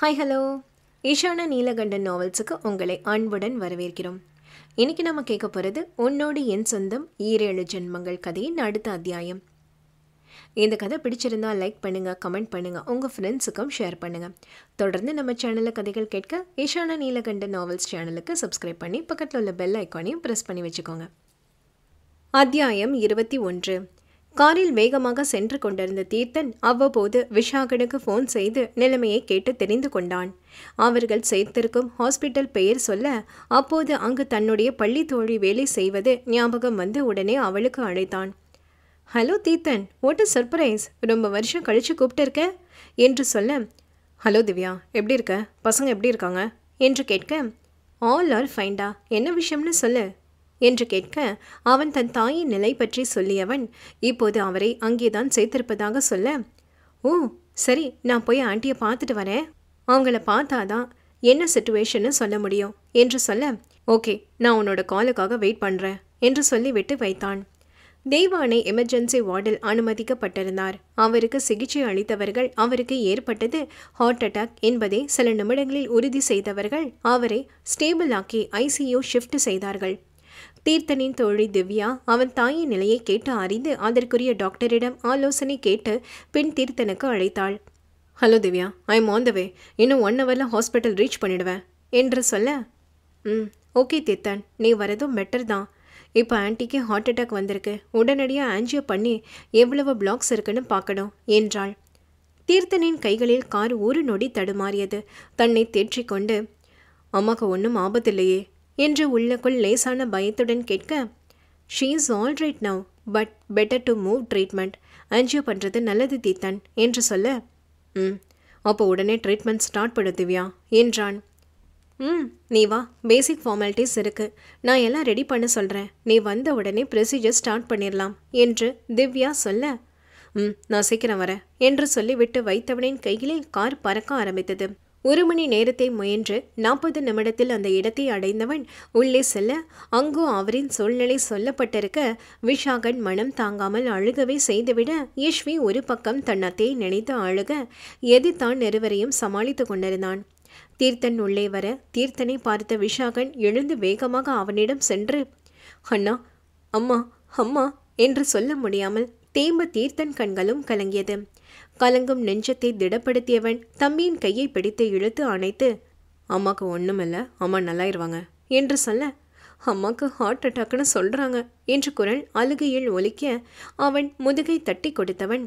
hi hello Eshana Neelakandan நாவல்ஸுக்கு உங்களை அன்புடன் வரவேற்கிறோம் இன்றைக்கி நம்ம கேட்க போகிறது உன்னோடு என் சொந்தம் ஈரேழு ஜென்மங்கள் கதையின் அடுத்த அத்தியாயம் இந்த கதை பிடிச்சிருந்தா லைக் பண்ணுங்கள் கமெண்ட் பண்ணுங்கள் உங்கள் ஃப்ரெண்ட்ஸுக்கும் ஷேர் பண்ணுங்கள் தொடர்ந்து நம்ம சேனலில் கதைகள் கேட்க ஈஷான நீலகண்டன் நாவல்ஸ் சேனலுக்கு சப்ஸ்கிரைப் பண்ணி பக்கத்தில் உள்ள பெல் ஐக்கானையும் ப்ரெஸ் பண்ணி வச்சுக்கோங்க அத்தியாயம் இருபத்தி ஒன்று காரில் வேகமாக சென்று கொண்டிருந்த தீர்த்தன் அவ்வப்போது விஷாகனுக்கு ஃபோன் செய்து நிலைமையை கேட்டு தெரிந்து கொண்டான் அவர்கள் சேர்த்திருக்கும் ஹாஸ்பிட்டல் பெயர் சொல்ல அப்போது அங்கு தன்னுடைய பள்ளி தோழி வேலை செய்வது ஞாபகம் வந்து உடனே அவளுக்கு அழைத்தான் ஹலோ தீர்த்தன் வாட் சர்ப்ரைஸ் ரொம்ப வருஷம் கழித்து கூப்பிட்டுருக்க என்று சொல்ல ஹலோ திவ்யா எப்படி இருக்க பசங்க எப்படி இருக்காங்க என்று கேட்க ஆல் ஆர் ஃபைண்டா என்ன விஷயம்னு சொல்லு என்று கேட்க அவன் தன் தாயின் நிலை பற்றி சொல்லியவன் இப்போது அவரை அங்கேதான் சேர்த்திருப்பதாக சொல்ல ஓ சரி நான் போய் ஆண்டியை பார்த்துட்டு வரேன் அவங்கள பார்த்தாதான் என்ன சுச்சுவேஷன்னு சொல்ல முடியும் என்று சொல்ல ஓகே நான் உன்னோட காலுக்காக வெயிட் பண்ணுறேன் என்று சொல்லிவிட்டு வைத்தான் தெய்வானை எமர்ஜென்சி வார்டில் அனுமதிக்கப்பட்டிருந்தார் அவருக்கு சிகிச்சை அளித்தவர்கள் அவருக்கு ஏற்பட்டது ஹார்ட் அட்டாக் என்பதை சில நிமிடங்களில் உறுதி செய்தவர்கள் அவரை ஸ்டேபிள் ஆக்கி ஐசியு ஷிஃப்ட் செய்தார்கள் தீர்த்தனின் தோழி திவ்யா அவன் தாயின் நிலையை கேட்டு அறிந்து அதற்குரிய டாக்டரிடம் ஆலோசனை கேட்டு பின் தீர்த்தனுக்கு அழைத்தாள் hello Divya I am on the way இன்னும் ஒன் ஹவரில் ஹாஸ்பிட்டல் ரீச் பண்ணிடுவேன் என்று சொல்ல ம் ஓகே தீர்த்தன் நீ வரதும் பெட்டர் தான் இப்போ ஆன்ட்டிக்கு ஹார்ட் அட்டாக் வந்திருக்கு உடனடியாக ஆன்ஜியோ பண்ணி எவ்வளவு பிளாக்ஸ் இருக்குன்னு பார்க்கணும் என்றாள் தீர்த்தனின் கைகளில் கார் ஒரு நொடி தடுமாறியது தன்னை தேற்றிக்கொண்டு அம்மாக்கு ஒன்றும் ஆபத்தில்லையே என்று உள்ளுக்குள் லேசான பயத்துடன் கேட்க she is all right now but better to move treatment angio பண்ணுறது நல்லது தீத்தன் என்று சொல்ல ம் அப்போ உடனே ட்ரீட்மெண்ட் ஸ்டார்ட் பண்ண திவ்யா என்றான் ம் நீ வா பேசிக் ஃபார்மாலிட்டிஸ் இருக்குது நான் எல்லாம் ரெடி பண்ண சொல்கிறேன் நீ வந்த உடனே ப்ரொசீஜர் ஸ்டார்ட் பண்ணிடலாம் என்று திவ்யா சொல்ல ம் நான் சீக்கிரம் வரேன் என்று சொல்லிவிட்டு வைத்தவனின் கையிலே கார் பறக்க ஆரம்பித்தது ஒரு மணி நேரத்தை முயன்று நாற்பது நிமிடத்தில் அந்த இடத்தை அடைந்தவன் உள்ளே செல்ல அங்கு அவரின் சூழ்நிலை சொல்லப்பட்டிருக்க விஷாகன் மனம் தாங்காமல் அழுகவே செய்துவிட யஷ்வி ஒரு பக்கம் தன் அத்தையை நினைத்து அழுக தான் இருவரையும் சமாளித்து கொண்டிருந்தான் தீர்த்தன் உள்ளே வர தீர்த்தனை பார்த்த விஷாகன் எழுந்து வேகமாக அவனிடம் சென்று அண்ணா அம்மா அம்மா என்று சொல்ல முடியாமல் தேம்ப தீர்த்தன் கண்களும் கலங்கியது கலங்கும் நெஞ்சத்தை திடப்படுத்தியவன் தம்பியின் கையை பிடித்து இழுத்து அணைத்து அம்மாக்கு ஒன்றுமில்ல அம்மா நல்லாயிருவாங்க என்று சொல்ல அம்மாக்கு ஹார்ட் அட்டாக்னு சொல்கிறாங்க என்று குரல் அழுகையில் ஒலிக்க அவன் முதுகை தட்டி கொடுத்தவன்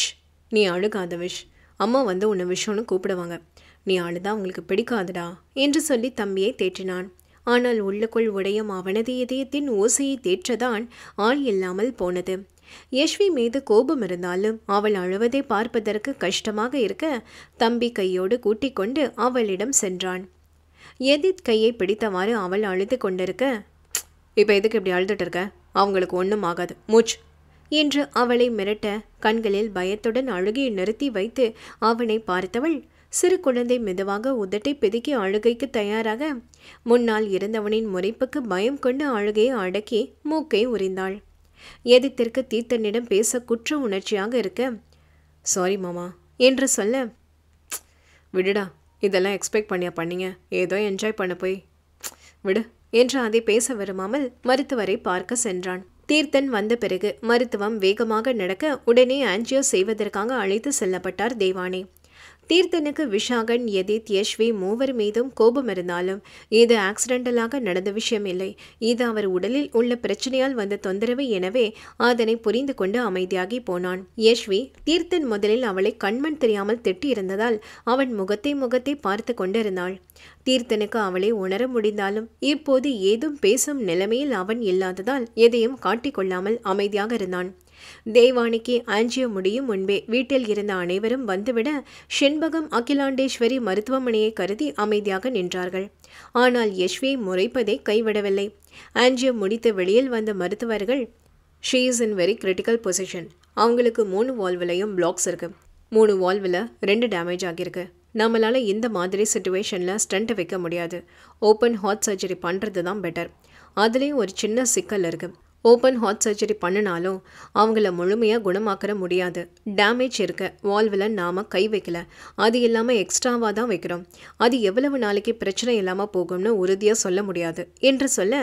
ஷ் நீ அழுகாத விஷ் அம்மா வந்து உன்னை விஷம்னு கூப்பிடுவாங்க நீ அழுதா உங்களுக்கு பிடிக்காதுடா என்று சொல்லி தம்பியை தேற்றினான் ஆனால் உள்ளுக்குள் உடையும் அவனது இதயத்தின் ஓசையை தேற்றதான் ஆள் இல்லாமல் போனது யஷ்வி மீது கோபம் இருந்தாலும் அவள் அழுவதை பார்ப்பதற்கு கஷ்டமாக இருக்க தம்பி கையோடு கூட்டிக் கொண்டு அவளிடம் சென்றான் எதித் கையை பிடித்தவாறு அவள் அழுது கொண்டிருக்க இப்போ எதுக்கு இப்படி அழுதுட்டு இருக்க அவங்களுக்கு ஒன்றும் ஆகாது மூச் என்று அவளை மிரட்ட கண்களில் பயத்துடன் அழுகை நிறுத்தி வைத்து அவனை பார்த்தவள் சிறு குழந்தை மெதுவாக உதட்டை பிதுக்கி அழுகைக்கு தயாராக முன்னால் இருந்தவனின் முறைப்புக்கு பயம் கொண்டு அழுகையை அடக்கி மூக்கை உறிந்தாள் எதிர்த்திற்கு தீர்த்தனிடம் பேச குற்ற உணர்ச்சியாக இருக்க சாரி மாமா என்று சொல்ல விடுடா இதெல்லாம் எக்ஸ்பெக்ட் பண்ணியா பண்ணீங்க ஏதோ என்ஜாய் பண்ண போய் விடு என்று அதை பேச விரும்பாமல் மருத்துவரை பார்க்க சென்றான் தீர்த்தன் வந்த பிறகு மருத்துவம் வேகமாக நடக்க உடனே ஆன்ஜியோ செய்வதற்காக அழைத்து செல்லப்பட்டார் தேவானே தீர்த்தனுக்கு விஷாகன் எதித் யஷ்வி மூவர் மீதும் கோபம் இருந்தாலும் இது ஆக்சிடென்டலாக நடந்த விஷயம் இல்லை இது அவர் உடலில் உள்ள பிரச்சனையால் வந்த தொந்தரவு எனவே அதனை புரிந்து கொண்டு அமைதியாகி போனான் யஷ்வி தீர்த்தன் முதலில் அவளை கண்மண் தெரியாமல் திட்டியிருந்ததால் அவன் முகத்தை முகத்தை பார்த்து கொண்டிருந்தாள் தீர்த்தனுக்கு அவளை உணர முடிந்தாலும் இப்போது ஏதும் பேசும் நிலைமையில் அவன் இல்லாததால் எதையும் காட்டிக்கொள்ளாமல் அமைதியாக இருந்தான் தேவானிக்கு ஆஞ்சிய முடியும் முன்பே வீட்டில் இருந்த அனைவரும் வந்துவிட ஷெண்பகம் அகிலாண்டேஸ்வரி மருத்துவமனையை கருதி அமைதியாக நின்றார்கள் ஆனால் யஷ்வியை முறைப்பதை கைவிடவில்லை ஆஞ்சியோ முடித்து வெளியில் வந்த மருத்துவர்கள் she is in very critical position அவங்களுக்கு மூணு வால்விலையும் பிளாக்ஸ் இருக்கு மூணு வால்வில் ரெண்டு டேமேஜ் ஆகியிருக்கு நம்மளால் இந்த மாதிரி சுச்சுவேஷனில் ஸ்டண்ட்டு வைக்க முடியாது ஓப்பன் ஹார்ட் சர்ஜரி பண்ணுறது தான் பெட்டர் அதுலேயும் ஒரு சின்ன சிக்கல் இருக்குது ஓப்பன் ஹார்ட் சர்ஜரி பண்ணினாலும் அவங்கள முழுமையாக குணமாக்கிற முடியாது டேமேஜ் இருக்க வால்வில் நாம் கை வைக்கல அது இல்லாமல் எக்ஸ்ட்ராவாக தான் வைக்கிறோம் அது எவ்வளவு நாளைக்கு பிரச்சனை இல்லாமல் போகும்னு உறுதியாக சொல்ல முடியாது என்று சொல்ல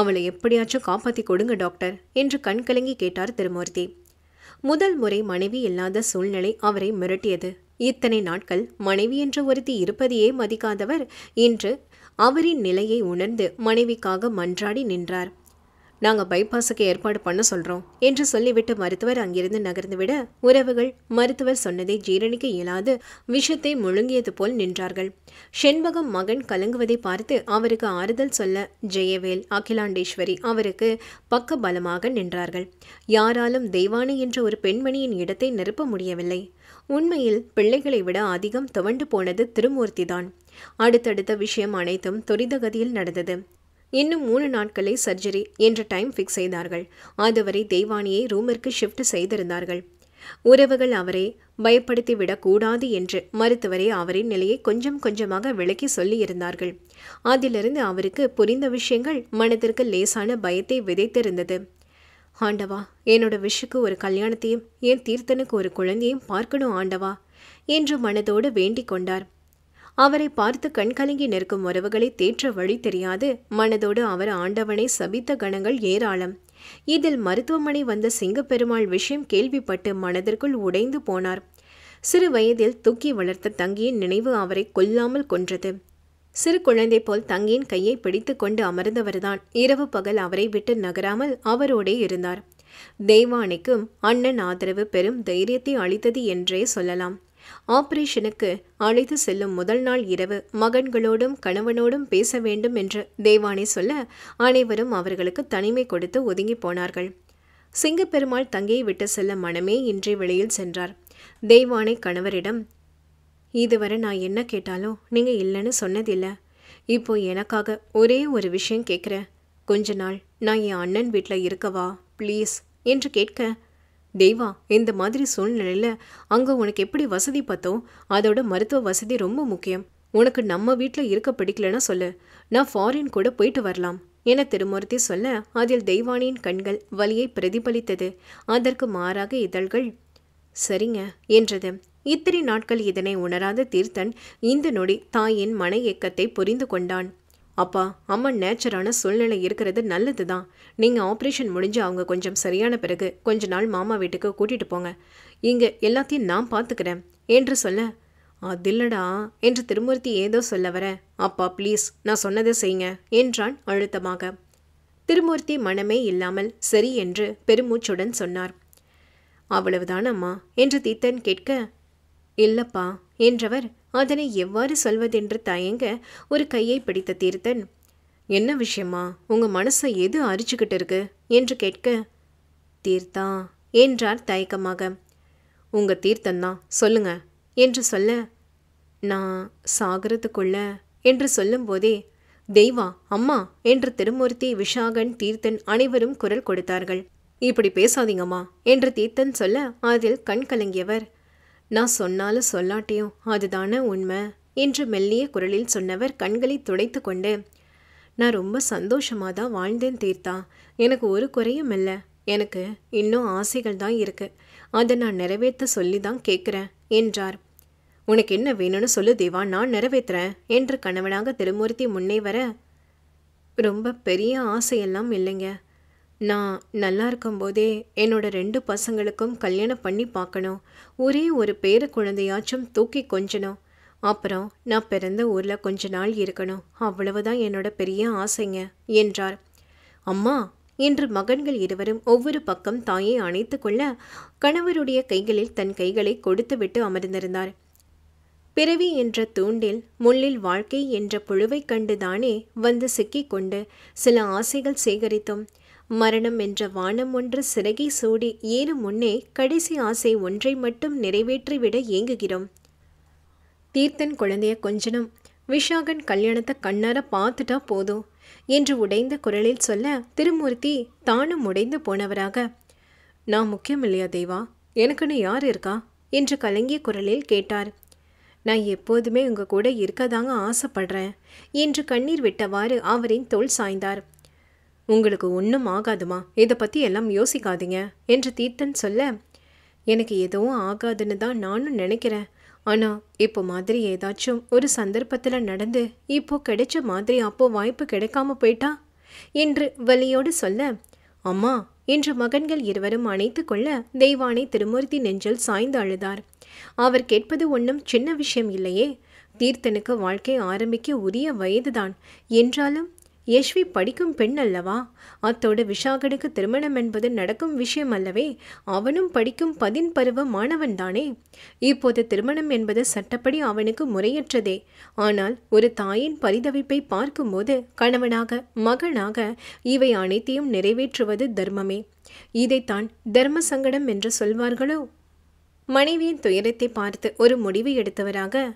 அவளை எப்படியாச்சும் காப்பாற்றி கொடுங்க டாக்டர் என்று கண்கலங்கி கேட்டார் திருமூர்த்தி முதல் முறை மனைவி இல்லாத சூழ்நிலை அவரை மிரட்டியது இத்தனை நாட்கள் மனைவி என்ற ஒருத்தி இருப்பதையே மதிக்காதவர் இன்று அவரின் நிலையை உணர்ந்து மனைவிக்காக மன்றாடி நின்றார் நாங்கள் பைபாஸுக்கு ஏற்பாடு பண்ண சொல்கிறோம் என்று சொல்லிவிட்டு மருத்துவர் அங்கிருந்து நகர்ந்துவிட உறவுகள் மருத்துவர் சொன்னதை ஜீரணிக்க இயலாது விஷத்தை முழுங்கியது போல் நின்றார்கள் செண்பகம் மகன் கலங்குவதை பார்த்து அவருக்கு ஆறுதல் சொல்ல ஜெயவேல் அகிலாண்டேஸ்வரி அவருக்கு பக்க பலமாக நின்றார்கள் யாராலும் தெய்வானி என்ற ஒரு பெண்மணியின் இடத்தை நிரப்ப முடியவில்லை உண்மையில் பிள்ளைகளை விட அதிகம் துவண்டு போனது திருமூர்த்திதான் அடுத்தடுத்த விஷயம் அனைத்தும் துரிதகதியில் நடந்தது இன்னும் மூணு நாட்களே சர்ஜரி என்ற டைம் ஃபிக்ஸ் செய்தார்கள் அதுவரை தெய்வானியை ரூமிற்கு ஷிஃப்ட் செய்திருந்தார்கள் உறவுகள் அவரை பயப்படுத்தி விடக்கூடாது என்று மருத்துவரே அவரின் நிலையை கொஞ்சம் கொஞ்சமாக விளக்கி சொல்லியிருந்தார்கள் அதிலிருந்து அவருக்கு புரிந்த விஷயங்கள் மனதிற்கு லேசான பயத்தை விதைத்திருந்தது ஆண்டவா என்னோட விஷுக்கு ஒரு கல்யாணத்தையும் என் தீர்த்தனுக்கு ஒரு குழந்தையும் பார்க்கணும் ஆண்டவா என்று மனதோடு வேண்டிக் கொண்டார் அவரை பார்த்து கண்கலங்கி நிற்கும் உறவுகளை தேற்ற வழி தெரியாது மனதோடு அவர் ஆண்டவனை சபித்த கணங்கள் ஏராளம் இதில் மருத்துவமனை வந்த சிங்கப்பெருமாள் விஷயம் கேள்விப்பட்டு மனதிற்குள் உடைந்து போனார் சிறு வயதில் தூக்கி வளர்த்த தங்கியின் நினைவு அவரை கொல்லாமல் கொன்றது சிறு குழந்தை போல் தங்கியின் கையை பிடித்து கொண்டு அமர்ந்தவர்தான் இரவு பகல் அவரை விட்டு நகராமல் அவரோடே இருந்தார் தெய்வானைக்கும் அண்ணன் ஆதரவு பெரும் தைரியத்தை அளித்தது என்றே சொல்லலாம் ஆபரேஷனுக்கு அழைத்து செல்லும் முதல் நாள் இரவு மகன்களோடும் கணவனோடும் பேச வேண்டும் என்று தேவானை சொல்ல அனைவரும் அவர்களுக்கு தனிமை கொடுத்து ஒதுங்கி போனார்கள் சிங்கப்பெருமாள் தங்கையை விட்டு செல்ல மனமே இன்றைய வெளியில் சென்றார் தேவானை கணவரிடம் இதுவரை நான் என்ன கேட்டாலும் நீங்க இல்லைன்னு சொன்னதில்லை இப்போ எனக்காக ஒரே ஒரு விஷயம் கேட்குறேன் கொஞ்ச நாள் நான் என் அண்ணன் வீட்டில் இருக்கவா ப்ளீஸ் என்று கேட்க தெய்வா இந்த மாதிரி சூழ்நிலையில் அங்கே உனக்கு எப்படி வசதி பார்த்தோ அதோட மருத்துவ வசதி ரொம்ப முக்கியம் உனக்கு நம்ம வீட்டில் இருக்க பிடிக்கலன்னா சொல்லு நான் ஃபாரின் கூட போயிட்டு வரலாம் என திருமூர்த்தி சொல்ல அதில் தெய்வானியின் கண்கள் வலியை பிரதிபலித்தது அதற்கு மாறாக இதழ்கள் சரிங்க என்றது இத்தனை நாட்கள் இதனை உணராத தீர்த்தன் இந்த நொடி தாயின் மன இயக்கத்தை புரிந்து கொண்டான் அப்பா அம்மா நேச்சரான சூழ்நிலை இருக்கிறது நல்லது தான் நீங்கள் ஆப்ரேஷன் முடிஞ்சு அவங்க கொஞ்சம் சரியான பிறகு கொஞ்ச நாள் மாமா வீட்டுக்கு கூட்டிகிட்டு போங்க இங்கே எல்லாத்தையும் நான் பார்த்துக்கிறேன் என்று சொல்ல அதில்லடா என்று திருமூர்த்தி ஏதோ சொல்ல வர அப்பா ப்ளீஸ் நான் சொன்னதை செய்யுங்க என்றான் அழுத்தமாக திருமூர்த்தி மனமே இல்லாமல் சரி என்று பெருமூச்சுடன் சொன்னார் அவ்வளவுதானம்மா அம்மா என்று தீத்தன் கேட்க இல்லப்பா என்றவர் அதனை எவ்வாறு சொல்வதென்று தயங்க ஒரு கையை பிடித்த தீர்த்தன் என்ன விஷயமா உங்க மனசை எது அரிச்சுக்கிட்டு இருக்கு என்று கேட்க தீர்த்தா என்றார் தயக்கமாக உங்க தீர்த்தந்தான் சொல்லுங்க என்று சொல்ல நான் சாகரத்துக்குள்ள என்று சொல்லும்போதே தெய்வா அம்மா என்று திருமூர்த்தி விஷாகன் தீர்த்தன் அனைவரும் குரல் கொடுத்தார்கள் இப்படி பேசாதீங்கம்மா என்று தீர்த்தன் சொல்ல அதில் கண் கலங்கியவர் நான் சொன்னாலும் சொல்லாட்டியும் அதுதானே உண்மை என்று மெல்லிய குரலில் சொன்னவர் கண்களை துடைத்து கொண்டு நான் ரொம்ப சந்தோஷமாக தான் வாழ்ந்தேன் தீர்த்தா எனக்கு ஒரு குறையும் இல்லை எனக்கு இன்னும் ஆசைகள் தான் இருக்குது அதை நான் நிறைவேற்ற சொல்லி தான் கேட்குறேன் என்றார் உனக்கு என்ன வேணும்னு சொல்லு தேவா நான் நிறைவேற்றுறேன் என்று கணவனாக திருமூர்த்தி முன்னே வர ரொம்ப பெரிய ஆசையெல்லாம் இல்லைங்க நான் நல்லா இருக்கும்போதே என்னோட ரெண்டு பசங்களுக்கும் கல்யாணம் பண்ணி பார்க்கணும் ஒரே ஒரு பேர குழந்தையாச்சும் தூக்கி கொஞ்சணும் அப்புறம் நான் பிறந்த ஊரில் கொஞ்ச நாள் இருக்கணும் அவ்வளவுதான் என்னோட பெரிய ஆசைங்க என்றார் அம்மா என்று மகன்கள் இருவரும் ஒவ்வொரு பக்கம் தாயை அணைத்து கொள்ள கணவருடைய கைகளில் தன் கைகளை கொடுத்துவிட்டு அமர்ந்திருந்தார் பிறவி என்ற தூண்டில் முள்ளில் வாழ்க்கை என்ற புழுவை கண்டுதானே வந்து சிக்கிக்கொண்டு சில ஆசைகள் சேகரித்தோம் மரணம் என்ற வானம் ஒன்று சிறகை சூடி ஏறும் முன்னே கடைசி ஆசை ஒன்றை மட்டும் நிறைவேற்றிவிட ஏங்குகிறோம் தீர்த்தன் குழந்தைய கொஞ்சனும் விஷாகன் கல்யாணத்தை கண்ணார பார்த்துட்டா போதும் என்று உடைந்த குரலில் சொல்ல திருமூர்த்தி தானும் உடைந்து போனவராக நான் முக்கியம் இல்லையா தேவா எனக்குன்னு யார் இருக்கா என்று கலங்கிய குரலில் கேட்டார் நான் எப்போதுமே உங்க கூட இருக்கதாங்க ஆசைப்படுறேன் என்று கண்ணீர் விட்டவாறு அவரின் தோல் சாய்ந்தார் உங்களுக்கு ஒன்றும் ஆகாதுமா இதை பற்றி எல்லாம் யோசிக்காதீங்க என்று தீர்த்தன் சொல்ல எனக்கு எதுவும் ஆகாதுன்னு தான் நானும் நினைக்கிறேன் ஆனால் இப்போ மாதிரி ஏதாச்சும் ஒரு சந்தர்ப்பத்தில் நடந்து இப்போ கிடைச்ச மாதிரி அப்போ வாய்ப்பு கிடைக்காம போயிட்டா என்று வலியோடு சொல்ல அம்மா என்று மகன்கள் இருவரும் அணைத்து கொள்ள தெய்வானை திருமூர்த்தி நெஞ்சில் சாய்ந்து அழுதார் அவர் கேட்பது ஒன்றும் சின்ன விஷயம் இல்லையே தீர்த்தனுக்கு வாழ்க்கை ஆரம்பிக்க உரிய வயதுதான் என்றாலும் யஷ்வி படிக்கும் பெண் அல்லவா அத்தோடு விஷாகனுக்கு திருமணம் என்பது நடக்கும் விஷயம் அல்லவே அவனும் படிக்கும் பதின் பருவ மாணவன்தானே இப்போது திருமணம் என்பது சட்டப்படி அவனுக்கு முறையற்றதே ஆனால் ஒரு தாயின் பரிதவிப்பை பார்க்கும்போது கணவனாக மகனாக இவை அனைத்தையும் நிறைவேற்றுவது தர்மமே இதைத்தான் தர்ம சங்கடம் என்று சொல்வார்களோ மனைவியின் துயரத்தை பார்த்து ஒரு முடிவு எடுத்தவராக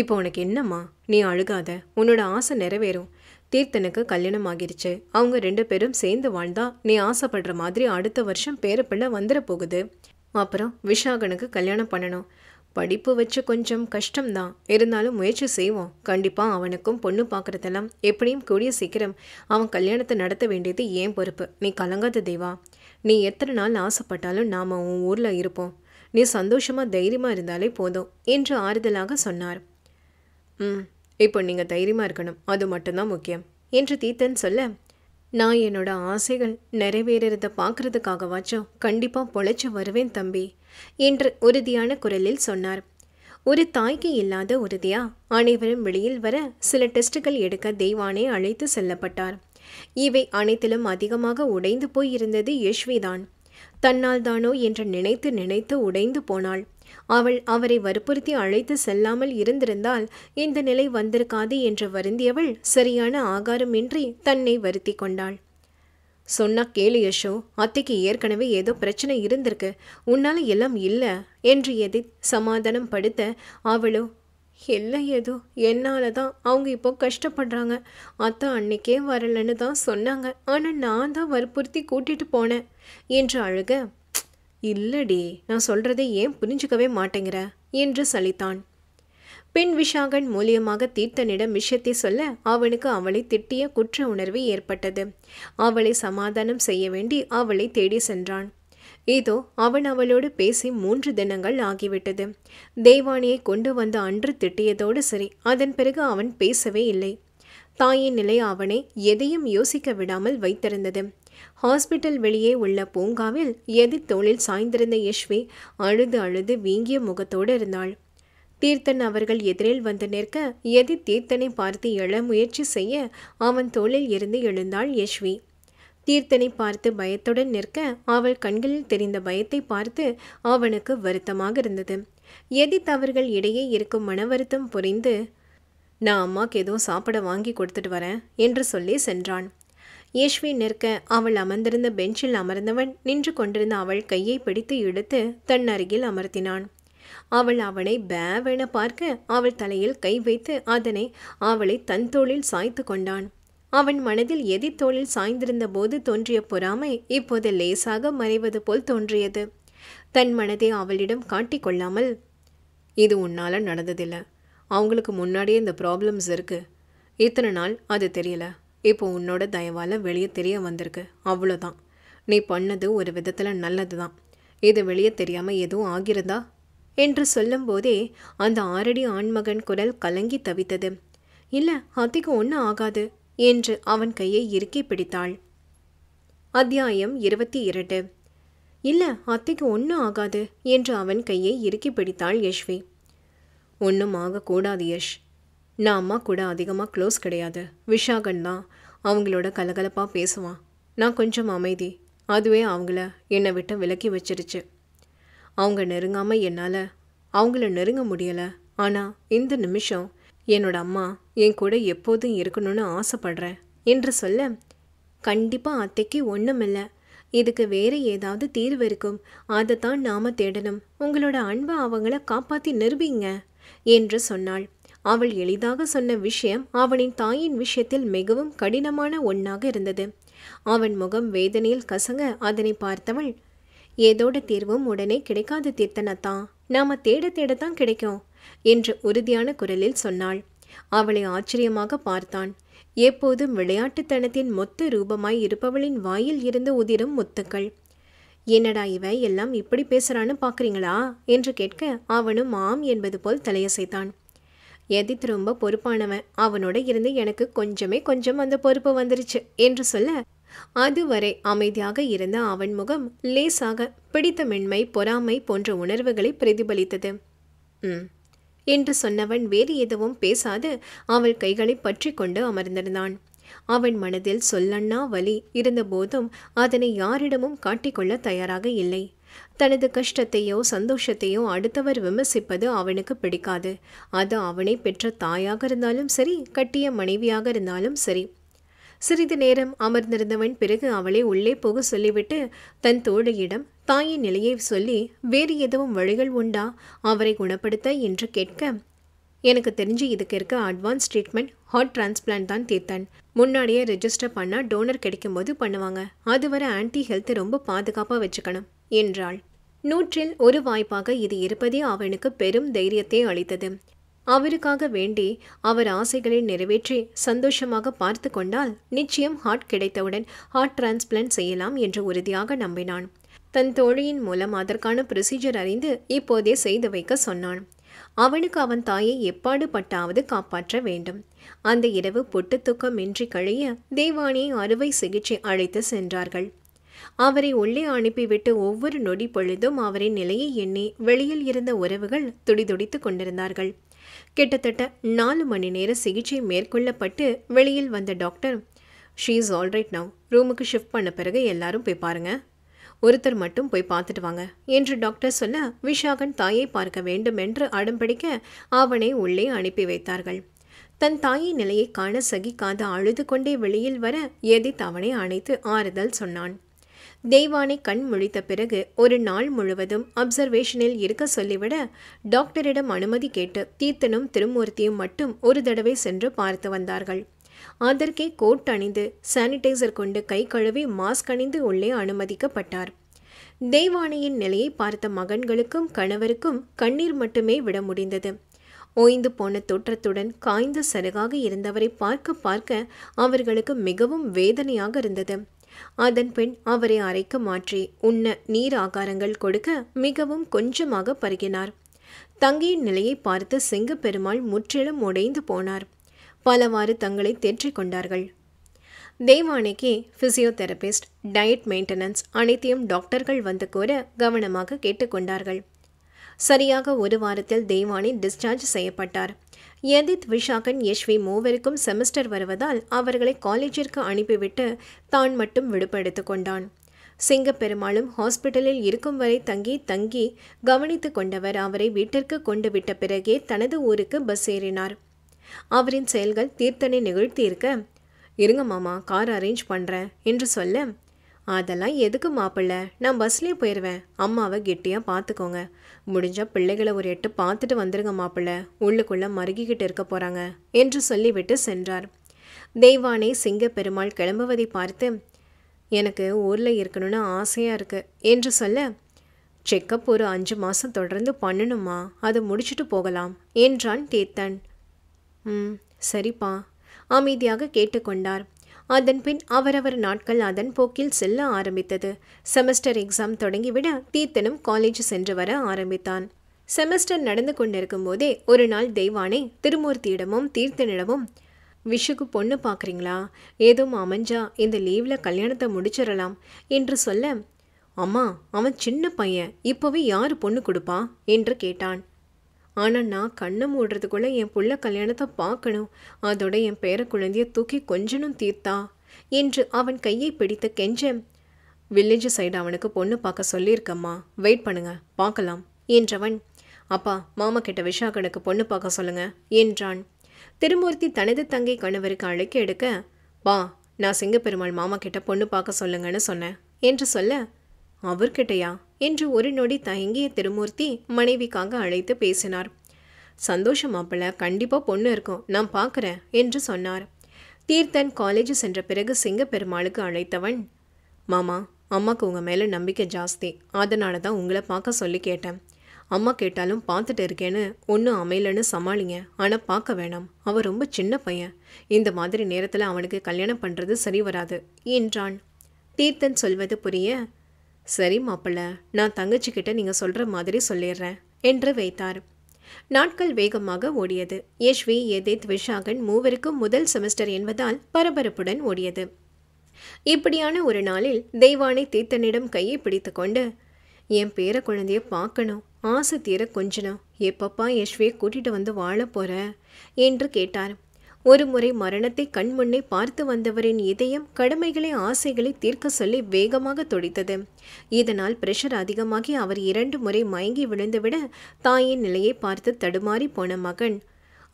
இப்போ உனக்கு என்னம்மா நீ அழுகாத உன்னோட ஆசை நிறைவேறும் தீர்த்தனுக்கு கல்யாணம் ஆகிருச்சு அவங்க ரெண்டு பேரும் சேர்ந்து வாழ்ந்தா நீ ஆசைப்படுற மாதிரி அடுத்த வருஷம் பேரப்பிள்ளை வந்துட போகுது அப்புறம் விஷாகனுக்கு கல்யாணம் பண்ணணும் படிப்பு வச்சு கொஞ்சம் கஷ்டம்தான் இருந்தாலும் முயற்சி செய்வோம் கண்டிப்பாக அவனுக்கும் பொண்ணு பார்க்குறதெல்லாம் எப்படியும் கூடிய சீக்கிரம் அவன் கல்யாணத்தை நடத்த வேண்டியது ஏன் பொறுப்பு நீ கலங்காத தேவா நீ எத்தனை நாள் ஆசைப்பட்டாலும் நாம் உன் ஊரில் இருப்போம் நீ சந்தோஷமாக தைரியமாக இருந்தாலே போதும் என்று ஆறுதலாக சொன்னார் ம் இப்போ நீங்கள் தைரியமாக இருக்கணும் அது மட்டும்தான் முக்கியம் என்று தீத்தன் சொல்ல நான் என்னோட ஆசைகள் நிறைவேறத பார்க்கறதுக்காகவாச்சும் கண்டிப்பாக பொழைச்சி வருவேன் தம்பி என்று உறுதியான குரலில் சொன்னார் ஒரு தாய்க்கு இல்லாத உறுதியா அனைவரும் வெளியில் வர சில டெஸ்ட்டுகள் எடுக்க தெய்வானே அழைத்து செல்லப்பட்டார் இவை அனைத்திலும் அதிகமாக உடைந்து போயிருந்தது யஷ்விதான் தன்னால் தானோ என்று நினைத்து நினைத்து உடைந்து போனாள் அவள் அவரை வற்புறுத்தி அழைத்து செல்லாமல் இருந்திருந்தால் இந்த நிலை வந்திருக்காது என்று வருந்தியவள் சரியான ஆகாரமின்றி தன்னை வருத்தி கொண்டாள் சொன்னா கேளு யஷோ அத்தைக்கு ஏற்கனவே ஏதோ பிரச்சனை இருந்திருக்கு உன்னால் எல்லாம் இல்லை என்று எதை சமாதானம் படுத்த அவளோ இல்லை ஏதோ என்னால் தான் அவங்க இப்போ கஷ்டப்படுறாங்க அத்தை அன்னைக்கே வரலன்னு தான் சொன்னாங்க ஆனால் நான் தான் வற்புறுத்தி கூட்டிகிட்டு போனேன் என்று அழுக இல்லடி நான் சொல்கிறதை ஏன் புரிஞ்சுக்கவே மாட்டேங்கிற என்று சலித்தான் பெண் விஷாகன் மூலியமாக தீர்த்தனிடம் விஷயத்தை சொல்ல அவனுக்கு அவளை திட்டிய குற்ற உணர்வு ஏற்பட்டது அவளை சமாதானம் செய்ய வேண்டி அவளை தேடி சென்றான் ஏதோ அவன் அவளோடு பேசி மூன்று தினங்கள் ஆகிவிட்டது தேவானியை கொண்டு வந்த அன்று திட்டியதோடு சரி அதன் பிறகு அவன் பேசவே இல்லை தாயின் நிலை அவனை எதையும் யோசிக்க விடாமல் வைத்திருந்தது ஹாஸ்பிட்டல் வெளியே உள்ள பூங்காவில் எதிர் தோளில் சாய்ந்திருந்த யஷ்வி அழுது அழுது வீங்கிய முகத்தோடு இருந்தாள் தீர்த்தன் அவர்கள் எதிரில் வந்து நிற்க எதி தீர்த்தனை பார்த்து எழ முயற்சி செய்ய அவன் தோளில் இருந்து எழுந்தாள் யஷ்வி தீர்த்தனை பார்த்து பயத்துடன் நிற்க அவள் கண்களில் தெரிந்த பயத்தை பார்த்து அவனுக்கு வருத்தமாக இருந்தது எதித் அவர்கள் இடையே இருக்கும் மன வருத்தம் புரிந்து நான் அம்மாக்கு ஏதோ சாப்பிட வாங்கி கொடுத்துட்டு வரேன் என்று சொல்லி சென்றான் யஷ்வி நிற்க அவள் அமர்ந்திருந்த பெஞ்சில் அமர்ந்தவன் நின்று கொண்டிருந்த அவள் கையை பிடித்து இழுத்து தன் அருகில் அமர்த்தினான் அவள் அவனை பேவென பார்க்க அவள் தலையில் கை வைத்து அதனை அவளை தன் தோளில் சாய்த்து கொண்டான் அவன் மனதில் எதி தோளில் சாய்ந்திருந்த போது தோன்றிய பொறாமை இப்போது லேசாக மறைவது போல் தோன்றியது தன் மனதை அவளிடம் காட்டிக்கொள்ளாமல் இது உன்னால் நடந்ததில்லை அவங்களுக்கு முன்னாடியே இந்த ப்ராப்ளம்ஸ் இருக்குது இத்தனை நாள் அது தெரியல இப்போ உன்னோட தயவால் வெளியே தெரிய வந்திருக்கு அவ்வளோதான் நீ பண்ணது ஒரு விதத்தில் நல்லது தான் இது வெளியே தெரியாமல் எதுவும் ஆகியிருந்தா என்று சொல்லும்போதே அந்த ஆரடி ஆண்மகன் குரல் கலங்கி தவித்தது இல்லை அத்திக்கு ஒன்றும் ஆகாது என்று அவன் கையை இறுக்கி பிடித்தாள் அத்தியாயம் இருபத்தி இரண்டு இல்லை அத்தைக்கு ஒன்றும் ஆகாது என்று அவன் கையை இறுக்கி பிடித்தாள் யஷ்வி ஒன்றும் ஆகக்கூடாது யஷ் நான் அம்மா கூட அதிகமாக க்ளோஸ் கிடையாது விஷாகன் தான் அவங்களோட கலகலப்பாக பேசுவான் நான் கொஞ்சம் அமைதி அதுவே அவங்கள என்னை விட்டு விலக்கி வச்சிருச்சு அவங்க நெருங்காமல் என்னால் அவங்கள நெருங்க முடியலை ஆனால் இந்த நிமிஷம் என்னோட அம்மா என் கூட எப்போதும் இருக்கணும்னு ஆசைப்பட்றேன் என்று சொல்ல கண்டிப்பாக அத்தைக்கு ஒன்றுமில்லை இதுக்கு வேறு ஏதாவது தீர்வு இருக்கும் அதைத்தான் நாம் தேடணும் உங்களோட அன்பை அவங்கள காப்பாற்றி நிறுவிங்க என்று சொன்னாள் அவள் எளிதாக சொன்ன விஷயம் அவனின் தாயின் விஷயத்தில் மிகவும் கடினமான ஒன்றாக இருந்தது அவன் முகம் வேதனையில் கசங்க அதனை பார்த்தவள் ஏதோட தீர்வும் உடனே கிடைக்காது தீர்த்தனத்தான் நாம தேட தேடத்தான் கிடைக்கும் என்று உறுதியான குரலில் சொன்னாள் அவளை ஆச்சரியமாக பார்த்தான் எப்போதும் விளையாட்டுத்தனத்தின் மொத்த ரூபமாய் இருப்பவளின் வாயில் இருந்து உதிரும் முத்துக்கள் என்னடா இவ எல்லாம் இப்படி பேசுறான்னு பார்க்குறீங்களா என்று கேட்க அவனும் ஆம் என்பது போல் தலையசைத்தான் எதித் ரொம்ப பொறுப்பானவன் அவனோட இருந்து எனக்கு கொஞ்சமே கொஞ்சம் அந்த பொறுப்பு வந்துருச்சு என்று சொல்ல அதுவரை அமைதியாக இருந்த அவன் முகம் லேசாக பிடித்த மென்மை பொறாமை போன்ற உணர்வுகளை பிரதிபலித்தது ம் என்று சொன்னவன் வேறு எதுவும் பேசாது அவள் கைகளை பற்றி கொண்டு அமர்ந்திருந்தான் அவன் மனதில் சொல்லண்ணா வலி இருந்தபோதும் அதனை யாரிடமும் காட்டிக்கொள்ள தயாராக இல்லை தனது கஷ்டத்தையோ சந்தோஷத்தையோ அடுத்தவர் விமர்சிப்பது அவனுக்கு பிடிக்காது அது அவனை பெற்ற தாயாக இருந்தாலும் சரி கட்டிய மனைவியாக இருந்தாலும் சரி சிறிது நேரம் அமர்ந்திருந்தவன் பிறகு அவளை உள்ளே போக சொல்லிவிட்டு தன் தோழியிடம் தாயின் நிலையை சொல்லி வேறு எதுவும் வழிகள் உண்டா அவரை குணப்படுத்த என்று கேட்க எனக்கு தெரிஞ்சு இதுக்கு இருக்க அட்வான்ஸ் ட்ரீட்மெண்ட் ஹார்ட் டிரான்ஸ்பிளான்ட் தான் தீர்த்தன் முன்னாடியே ரெஜிஸ்டர் பண்ணால் டோனர் கிடைக்கும்போது பண்ணுவாங்க அதுவரை ஆன்டி ஹெல்த் ரொம்ப பாதுகாப்பாக வச்சுக்கணும் என்றாள் நூற்றில் ஒரு வாய்ப்பாக இது இருப்பதே அவனுக்கு பெரும் தைரியத்தை அளித்தது அவருக்காக வேண்டி அவர் ஆசைகளை நிறைவேற்றி சந்தோஷமாக பார்த்து கொண்டால் நிச்சயம் ஹார்ட் கிடைத்தவுடன் ஹார்ட் டிரான்ஸ்பிளான்ட் செய்யலாம் என்று உறுதியாக நம்பினான் தன் தோழியின் மூலம் அதற்கான ப்ரொசீஜர் அறிந்து இப்போதே செய்து வைக்க சொன்னான் அவனுக்கு அவன் தாயை எப்பாடு பட்டாவது காப்பாற்ற வேண்டும் அந்த இரவு பொட்டு தூக்கமின்றி கழிய தேவானியை அறுவை சிகிச்சை அழைத்து சென்றார்கள் அவரை உள்ளே அனுப்பிவிட்டு ஒவ்வொரு நொடி பொழுதும் அவரின் நிலையை எண்ணி வெளியில் இருந்த உறவுகள் துடிதுடித்து கொண்டிருந்தார்கள் கிட்டத்தட்ட நாலு மணி நேர சிகிச்சை மேற்கொள்ளப்பட்டு வெளியில் வந்த doctor she is alright now ரூமுக்கு ஷிஃப்ட் பண்ண பிறகு எல்லாரும் போய் பாருங்க ஒருத்தர் மட்டும் போய் பார்த்துட்டு வாங்க என்று டாக்டர் சொல்ல விஷாகன் தாயை பார்க்க வேண்டும் என்று அடம்பிடிக்க அவனை உள்ளே அனுப்பி வைத்தார்கள் தன் தாயின் நிலையை காண சகிக்காத அழுது கொண்டே வெளியில் வர எதித் அவனை அணைத்து ஆறுதல் சொன்னான் தெய்வானை கண் முழித்த பிறகு ஒரு நாள் முழுவதும் அப்சர்வேஷனில் இருக்க சொல்லிவிட டாக்டரிடம் அனுமதி கேட்டு தீர்த்தனும் திருமூர்த்தியும் மட்டும் ஒரு தடவை சென்று பார்த்து வந்தார்கள் அதற்கே கோட் அணிந்து சானிடைசர் கொண்டு கை கழுவி மாஸ்க் அணிந்து உள்ளே அனுமதிக்கப்பட்டார் தெய்வானையின் நிலையை பார்த்த மகன்களுக்கும் கணவருக்கும் கண்ணீர் மட்டுமே விட முடிந்தது ஓய்ந்து போன தோற்றத்துடன் காய்ந்த சருகாக இருந்தவரை பார்க்க பார்க்க அவர்களுக்கு மிகவும் வேதனையாக இருந்தது அதன் பின் அவரை அறைக்கு மாற்றி உண்ண நீர் ஆகாரங்கள் கொடுக்க மிகவும் கொஞ்சமாக பருகினார் தங்கியின் நிலையை பார்த்து செங்கு பெருமாள் முற்றிலும் உடைந்து போனார் பலவாறு தங்களை தேற்றிக் கொண்டார்கள் தேவானைக்கு ஃபிசியோதெரபிஸ்ட் டயட் மெயின்டெனன்ஸ் அனைத்தையும் டாக்டர்கள் வந்து கூட கவனமாக கேட்டுக்கொண்டார்கள் சரியாக ஒரு வாரத்தில் தேவானி டிஸ்சார்ஜ் செய்யப்பட்டார் எதித் விஷாகன் யஷ்வி மூவருக்கும் செமஸ்டர் வருவதால் அவர்களை காலேஜிற்கு அனுப்பிவிட்டு தான் மட்டும் விடுப்பெடுத்து கொண்டான் சிங்கப்பெருமாளும் ஹாஸ்பிட்டலில் இருக்கும் வரை தங்கி தங்கி கவனித்து கொண்டவர் அவரை வீட்டிற்கு கொண்டு விட்ட பிறகே தனது ஊருக்கு பஸ் ஏறினார் அவரின் செயல்கள் தீர்த்தனை நிகழ்த்தியிருக்க இருங்க மாமா கார் அரேஞ்ச் பண்ணுறேன் என்று சொல்ல அதெல்லாம் எதுக்கு மாப்பிள்ள நான் பஸ்லேயே போயிடுவேன் அம்மாவை கெட்டியாக பார்த்துக்கோங்க முடிஞ்சால் பிள்ளைகளை ஒரு எட்டு பார்த்துட்டு வந்துடுங்க மாப்பிள்ள உள்ளுக்குள்ளே மருகிக்கிட்டு இருக்க போகிறாங்க என்று சொல்லிவிட்டு சென்றார் தெய்வானை சிங்க பெருமாள் கிளம்புவதை பார்த்து எனக்கு ஊரில் இருக்கணும்னு ஆசையாக இருக்குது என்று சொல்ல செக்கப் ஒரு அஞ்சு மாதம் தொடர்ந்து பண்ணணுமா அதை முடிச்சுட்டு போகலாம் என்றான் தேத்தன் ம் சரிப்பா அமைதியாக கேட்டுக்கொண்டார் அதன்பின் அவரவர் நாட்கள் அதன் போக்கில் செல்ல ஆரம்பித்தது செமஸ்டர் எக்ஸாம் தொடங்கிவிட தீர்த்தனும் காலேஜ் சென்று வர ஆரம்பித்தான் செமஸ்டர் நடந்து கொண்டிருக்கும் போதே ஒரு நாள் தெய்வானை திருமூர்த்தியிடமும் தீர்த்தனிடமும் விஷுக்கு பொண்ணு பார்க்குறீங்களா ஏதோ அமைஞ்சா இந்த லீவில் கல்யாணத்தை முடிச்சிடலாம் என்று சொல்ல அம்மா அவன் சின்ன பையன் இப்போவே யார் பொண்ணு கொடுப்பா என்று கேட்டான் ஆனால் நான் கண்ணை மூடுறதுக்குள்ளே என் புள்ள கல்யாணத்தை பார்க்கணும் அதோட என் பேர குழந்தைய தூக்கி கொஞ்சனும் தீர்த்தா என்று அவன் கையை பிடித்த கெஞ்ச வில்லேஜ் சைடு அவனுக்கு பொண்ணு பார்க்க சொல்லியிருக்கம்மா வெயிட் பண்ணுங்க பார்க்கலாம் என்றவன் அப்பா மாமா கிட்ட விஷாகனுக்கு பொண்ணு பார்க்க சொல்லுங்க என்றான் திருமூர்த்தி தனது தங்கை கணவருக்கு அழைக்க எடுக்க வா நான் சிங்கப்பெருமாள் மாமா கிட்ட பொண்ணு பார்க்க சொல்லுங்கன்னு சொன்னேன் என்று சொல்ல அவர்கிட்டயா என்று ஒரு நொடி தயங்கிய திருமூர்த்தி மனைவிக்காக அழைத்து பேசினார் சந்தோஷம் மாப்பிள்ள கண்டிப்பாக பொண்ணு இருக்கும் நான் பார்க்குறேன் என்று சொன்னார் தீர்த்தன் காலேஜ் சென்ற பிறகு சிங்கப்பெருமாளுக்கு அழைத்தவன் மாமா அம்மாவுக்கு உங்கள் மேலே நம்பிக்கை ஜாஸ்தி அதனால தான் உங்களை பார்க்க சொல்லி கேட்டேன் அம்மா கேட்டாலும் பார்த்துட்டு இருக்கேன்னு ஒன்றும் அமையலன்னு சமாளிங்க ஆனால் பார்க்க வேணாம் அவன் ரொம்ப சின்ன பையன் இந்த மாதிரி நேரத்தில் அவனுக்கு கல்யாணம் பண்ணுறது சரி வராது என்றான் தீர்த்தன் சொல்வது புரிய சரி மாப்பிள்ள நான் தங்கச்சிக்கிட்ட நீங்கள் சொல்கிற மாதிரி சொல்லிடுறேன் என்று வைத்தார் நாட்கள் வேகமாக ஓடியது யஷ்வி எதித் விஷாகன் மூவருக்கும் முதல் செமஸ்டர் என்பதால் பரபரப்புடன் ஓடியது இப்படியான ஒரு நாளில் தெய்வானை தீர்த்தனிடம் கையை பிடித்து கொண்டு என் பேர குழந்தைய பார்க்கணும் ஆசை தீர கொஞ்சணும் எப்பப்பா யஷ்வியை கூட்டிகிட்டு வந்து வாழ போற என்று கேட்டார் ஒருமுறை மரணத்தை கண்முன்னே பார்த்து வந்தவரின் இதயம் கடமைகளை ஆசைகளை தீர்க்க சொல்லி வேகமாக துடித்தது இதனால் பிரஷர் அதிகமாகி அவர் இரண்டு முறை மயங்கி விழுந்துவிட தாயின் நிலையை பார்த்து தடுமாறி போன மகன்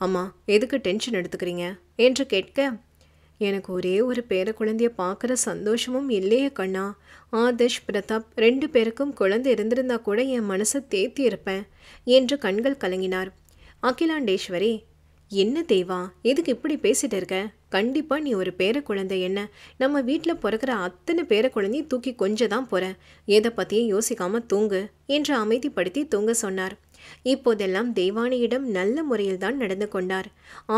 அம்மா எதுக்கு டென்ஷன் எடுத்துக்கிறீங்க என்று கேட்க எனக்கு ஒரே ஒரு பேர குழந்தைய பார்க்குற சந்தோஷமும் இல்லையே கண்ணா ஆதர்ஷ் பிரதாப் ரெண்டு பேருக்கும் குழந்தை இருந்திருந்தா கூட என் மனசை தேத்தி இருப்பேன் என்று கண்கள் கலங்கினார் அகிலாண்டேஸ்வரி என்ன தேவா எதுக்கு இப்படி பேசிட்டு இருக்க கண்டிப்பாக நீ ஒரு பேர குழந்தை என்ன நம்ம வீட்டில் பிறக்கிற அத்தனை பேர குழந்தையும் தூக்கி கொஞ்சம் தான் போற எதை பற்றியும் யோசிக்காமல் தூங்கு என்று அமைதிப்படுத்தி தூங்க சொன்னார் இப்போதெல்லாம் தேவானியிடம் நல்ல முறையில் தான் நடந்து கொண்டார்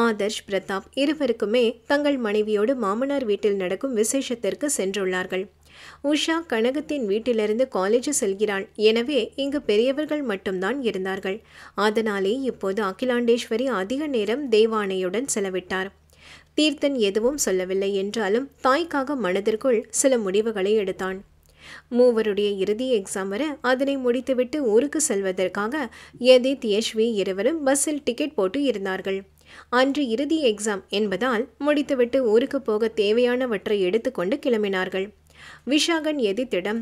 ஆதர்ஷ் பிரதாப் இருவருக்குமே தங்கள் மனைவியோடு மாமனார் வீட்டில் நடக்கும் விசேஷத்திற்கு சென்றுள்ளார்கள் உஷா கனகத்தின் வீட்டிலிருந்து காலேஜ் செல்கிறாள் எனவே இங்கு பெரியவர்கள் மட்டும்தான் இருந்தார்கள் அதனாலே இப்போது அகிலாண்டேஸ்வரி அதிக நேரம் தேவானையுடன் செலவிட்டார் தீர்த்தன் எதுவும் சொல்லவில்லை என்றாலும் தாய்க்காக மனதிற்குள் சில முடிவுகளை எடுத்தான் மூவருடைய இறுதி எக்ஸாம் வர அதனை முடித்துவிட்டு ஊருக்கு செல்வதற்காக யதித் யஷ்வி இருவரும் பஸ்ஸில் டிக்கெட் போட்டு இருந்தார்கள் அன்று இறுதி எக்ஸாம் என்பதால் முடித்துவிட்டு ஊருக்கு போக தேவையானவற்றை எடுத்துக்கொண்டு கிளம்பினார்கள் விஷாகன் எதிர்த்திடம்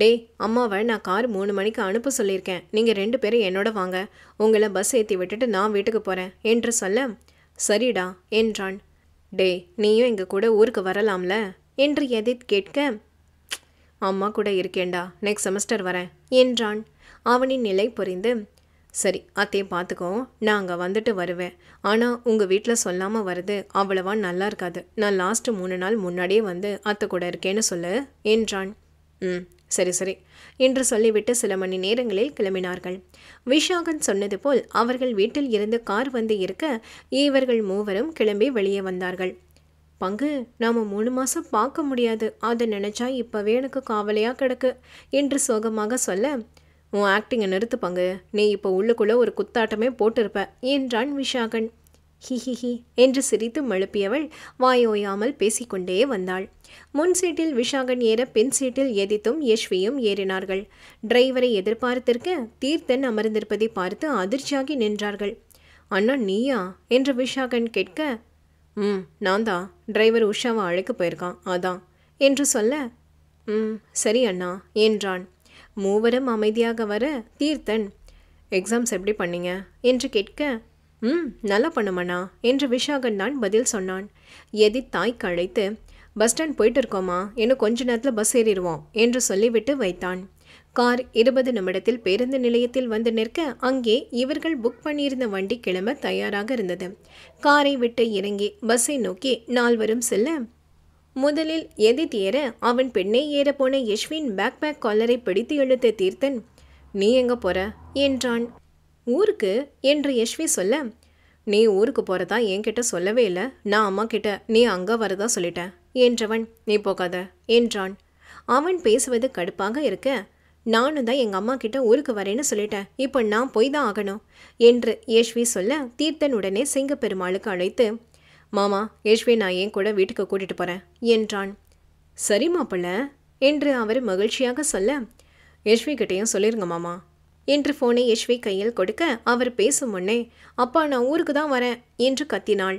டே அம்மாவை நான் கார் மூணு மணிக்கு அனுப்ப சொல்லியிருக்கேன் நீங்கள் ரெண்டு பேரும் என்னோட வாங்க உங்களை பஸ் ஏற்றி விட்டுட்டு நான் வீட்டுக்கு போகிறேன் என்று சொல்ல சரிடா என்றான் டே நீயும் எங்கள் கூட ஊருக்கு வரலாம்ல என்று எதித் கேட்க அம்மா கூட இருக்கேன்டா நெக்ஸ்ட் செமஸ்டர் வரேன் என்றான் அவனின் நிலை புரிந்து சரி அத்தையை பார்த்துக்கோ நான் அங்கே வந்துட்டு வருவேன் ஆனால் உங்கள் வீட்டில் சொல்லாமல் வர்றது அவ்வளவா நல்லா இருக்காது நான் லாஸ்ட்டு மூணு நாள் முன்னாடியே வந்து அத்தை கூட இருக்கேன்னு சொல்லு என்றான் ம் சரி சரி என்று சொல்லிவிட்டு சில மணி நேரங்களில் கிளம்பினார்கள் விஷாகன் சொன்னது போல் அவர்கள் வீட்டில் இருந்து கார் வந்து இருக்க இவர்கள் மூவரும் கிளம்பி வெளியே வந்தார்கள் பங்கு நாம் மூணு மாதம் பார்க்க முடியாது அதை நினச்சா இப்போவே எனக்கு காவலையாக கிடக்கு என்று சோகமாக சொல்ல உன் ஆக்டிங்கை நிறுத்துப்பாங்க நீ இப்போ உள்ளுக்குள்ளே ஒரு குத்தாட்டமே போட்டிருப்ப என்றான் விஷாகன் ஹி ஹி ஹி என்று சிரித்து மழுப்பியவள் வாயோயாமல் பேசிக்கொண்டே வந்தாள் முன் சீட்டில் விஷாகன் ஏற பின் சீட்டில் எதித்தும் யஷ்வியும் ஏறினார்கள் டிரைவரை எதிர்பார்த்திருக்க தீர்த்தன் அமர்ந்திருப்பதை பார்த்து அதிர்ச்சியாகி நின்றார்கள் அண்ணா நீயா என்று விஷாகன் கேட்க ம் நான் தான் டிரைவர் உஷாவை அழைக்க போயிருக்கான் அதான் என்று சொல்ல ம் சரி அண்ணா என்றான் மூவரும் அமைதியாக வர தீர்த்தன் எக்ஸாம்ஸ் எப்படி பண்ணீங்க என்று கேட்க ம் நல்லா பண்ணுமண்ணா என்று விஷாகன் தான் பதில் சொன்னான் எதி தாய்க்கு அழைத்து பஸ் ஸ்டாண்ட் போயிட்டு இருக்கோமா இன்னும் கொஞ்ச நேரத்தில் பஸ் ஏறிடுவோம் என்று சொல்லிவிட்டு வைத்தான் கார் இருபது நிமிடத்தில் பேருந்து நிலையத்தில் வந்து நிற்க அங்கே இவர்கள் புக் பண்ணியிருந்த வண்டி கிளம்ப தயாராக இருந்தது காரை விட்டு இறங்கி பஸ்ஸை நோக்கி நால்வரும் செல்ல முதலில் எதி தேர அவன் பெண்ணை ஏறப்போன யஷ்வின் பேக் பேக் காலரை பிடித்து இழுத்த தீர்த்தன் நீ எங்கே போகிற என்றான் ஊருக்கு என்று யஷ்வி சொல்ல நீ ஊருக்கு போகிறதா என்கிட்ட சொல்லவே இல்லை நான் அம்மா கிட்ட நீ அங்கே வரதா சொல்லிட்டேன் என்றவன் நீ போகாத என்றான் அவன் பேசுவது கடுப்பாக இருக்க நானும் தான் எங்கள் அம்மா கிட்ட ஊருக்கு வரேன்னு சொல்லிட்டேன் இப்போ நான் போய் தான் ஆகணும் என்று யஷ்வி சொல்ல தீர்த்தன் உடனே சிங்கப்பெருமாளுக்கு அழைத்து மாமா யஷ்வி நான் ஏன் கூட வீட்டுக்கு கூட்டிட்டு போகிறேன் என்றான் சரி மாப்பிள்ள என்று அவர் மகிழ்ச்சியாக சொல்ல யஷ்வி கிட்டேயும் சொல்லிருங்க மாமா என்று ஃபோனை யஷ்வி கையில் கொடுக்க அவர் பேசும் முன்னே அப்பா நான் ஊருக்கு தான் வரேன் என்று கத்தினாள்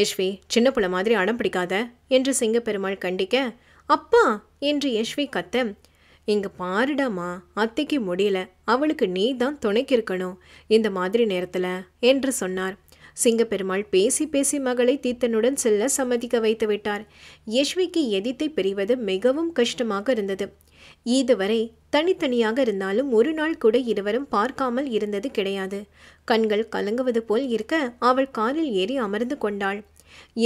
யஷ்வி சின்ன பிள்ளை மாதிரி அடம் பிடிக்காத என்று சிங்கப்பெருமாள் கண்டிக்க அப்பா என்று யஷ்வி கத்த இங்க பாருடாமா அத்தைக்கு முடியல அவளுக்கு நீ தான் துணைக்கு இருக்கணும் இந்த மாதிரி நேரத்தில் என்று சொன்னார் சிங்கப்பெருமாள் பேசி பேசி மகளை தீத்தனுடன் செல்ல சம்மதிக்க வைத்து விட்டார் யஷ்விக்கு எதித்தை பிரிவது மிகவும் கஷ்டமாக இருந்தது இதுவரை தனித்தனியாக இருந்தாலும் ஒரு நாள் கூட இருவரும் பார்க்காமல் இருந்தது கிடையாது கண்கள் கலங்குவது போல் இருக்க அவள் காரில் ஏறி அமர்ந்து கொண்டாள்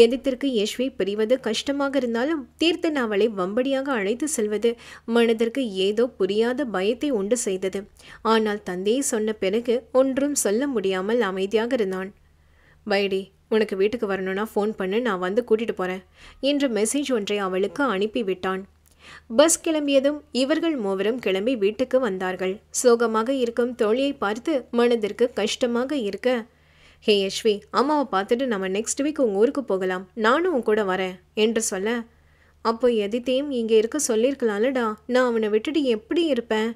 எதிர்த்திற்கு யஷ்வி பிரிவது கஷ்டமாக இருந்தாலும் தீர்த்தன் அவளை வம்படியாக அழைத்து செல்வது மனதிற்கு ஏதோ புரியாத பயத்தை உண்டு செய்தது ஆனால் தந்தையை சொன்ன பிறகு ஒன்றும் சொல்ல முடியாமல் அமைதியாக இருந்தான் வைடி உனக்கு வீட்டுக்கு வரணும்னா ஃபோன் பண்ணு நான் வந்து கூட்டிகிட்டு போகிறேன் என்று மெசேஜ் ஒன்றை அவளுக்கு அனுப்பிவிட்டான் பஸ் கிளம்பியதும் இவர்கள் மூவரும் கிளம்பி வீட்டுக்கு வந்தார்கள் சோகமாக இருக்கும் தோழியை பார்த்து மனதிற்கு கஷ்டமாக இருக்க ஹே யஷ்வி அம்மாவை பார்த்துட்டு நம்ம நெக்ஸ்ட் வீக் உங்கள் ஊருக்கு போகலாம் நானும் உன் கூட வரேன் என்று சொல்ல அப்போ எதித்தையும் இங்கே இருக்க சொல்லியிருக்கலாம்லடா நான் அவனை விட்டுட்டு எப்படி இருப்பேன்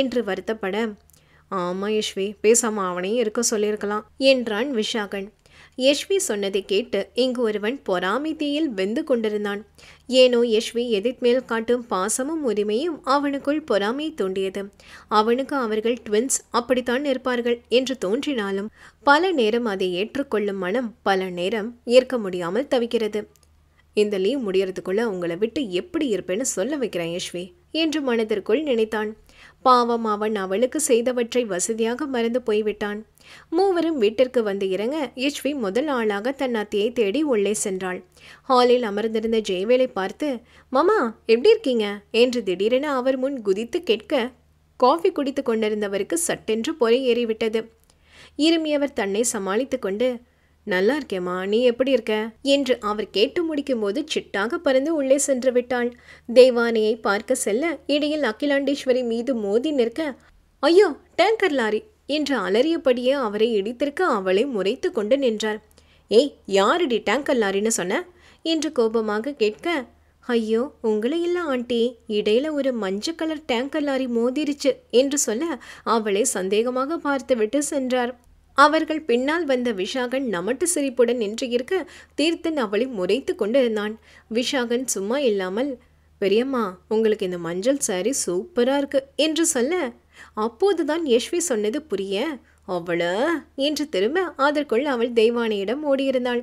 என்று வருத்தப்பட ஆமாம் யஷ்வி பேசாமல் அவனையும் இருக்க சொல்லியிருக்கலாம் என்றான் விஷாகன் யஷ்வி சொன்னதை கேட்டு இங்கு ஒருவன் பொறாமை தீயில் வெந்து கொண்டிருந்தான் ஏனோ யஷ்வி எதிர்மேல் காட்டும் பாசமும் உரிமையும் அவனுக்குள் பொறாமையை தோண்டியது அவனுக்கு அவர்கள் ட்வின்ஸ் அப்படித்தான் இருப்பார்கள் என்று தோன்றினாலும் பல நேரம் அதை ஏற்றுக்கொள்ளும் மனம் பல நேரம் ஏற்க முடியாமல் தவிக்கிறது இந்த லீவ் முடியறதுக்குள்ள உங்களை விட்டு எப்படி இருப்பேன்னு சொல்ல வைக்கிறேன் யஷ்வி என்று மனதிற்குள் நினைத்தான் பாவம் அவன் அவளுக்கு செய்தவற்றை வசதியாக மறந்து போய்விட்டான் மூவரும் வீட்டிற்கு வந்து இறங்க யஷ்வி முதல் ஆளாக தன் அத்தையை தேடி உள்ளே சென்றாள் ஹாலில் அமர்ந்திருந்த ஜெயவேலை பார்த்து மாமா எப்படி இருக்கீங்க என்று திடீரென அவர் முன் குதித்து கேட்க காஃபி குடித்து கொண்டிருந்தவருக்கு சட்டென்று பொறை ஏறிவிட்டது இருமியவர் தன்னை சமாளித்து கொண்டு நல்லா இருக்கேம்மா நீ எப்படி இருக்க என்று அவர் கேட்டு முடிக்கும்போது சிட்டாக பறந்து உள்ளே சென்று விட்டாள் தேவானையை பார்க்க செல்ல இடையில் அகிலாண்டேஸ்வரி மீது மோதி நிற்க ஐயோ டேங்கர் லாரி என்று அலறியபடியே அவரை இடித்திருக்க அவளை முறைத்து கொண்டு நின்றார் ஏய் யாருடி டேங்க் அல்லாரின்னு சொன்ன என்று கோபமாக கேட்க ஐயோ உங்களை இல்லை ஆண்டி இடையில ஒரு மஞ்சள் கலர் டேங்கர் லாரி மோதிருச்சு என்று சொல்ல அவளை சந்தேகமாக பார்த்துவிட்டு சென்றார் அவர்கள் பின்னால் வந்த விஷாகன் நமட்டு சிரிப்புடன் நின்று இருக்க தீர்த்தன் அவளை முறைத்து கொண்டு இருந்தான் விஷாகன் சும்மா இல்லாமல் பெரியம்மா உங்களுக்கு இந்த மஞ்சள் சாரி சூப்பராக இருக்கு என்று சொல்ல அப்போதுதான் யஷ்வி சொன்னது புரிய அவ்வளோ என்று திரும்ப அதற்குள் அவள் தெய்வானையிடம் ஓடியிருந்தாள்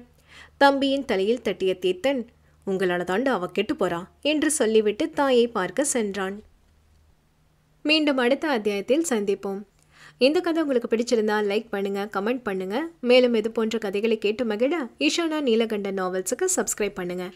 தம்பியின் தலையில் தட்டிய தீர்த்தன் உங்களால் தாண்டு அவ கெட்டு போறா என்று சொல்லிவிட்டு தாயை பார்க்க சென்றான் மீண்டும் அடுத்த அத்தியாயத்தில் சந்திப்போம் இந்த கதை உங்களுக்கு பிடிச்சிருந்தா லைக் பண்ணுங்கள் கமெண்ட் பண்ணுங்கள் மேலும் இது போன்ற கதைகளை கேட்டு மகிழ ஈஷானா நீலகண்ட நாவல்ஸுக்கு சப்ஸ்கிரைப் பண்ணுங்கள்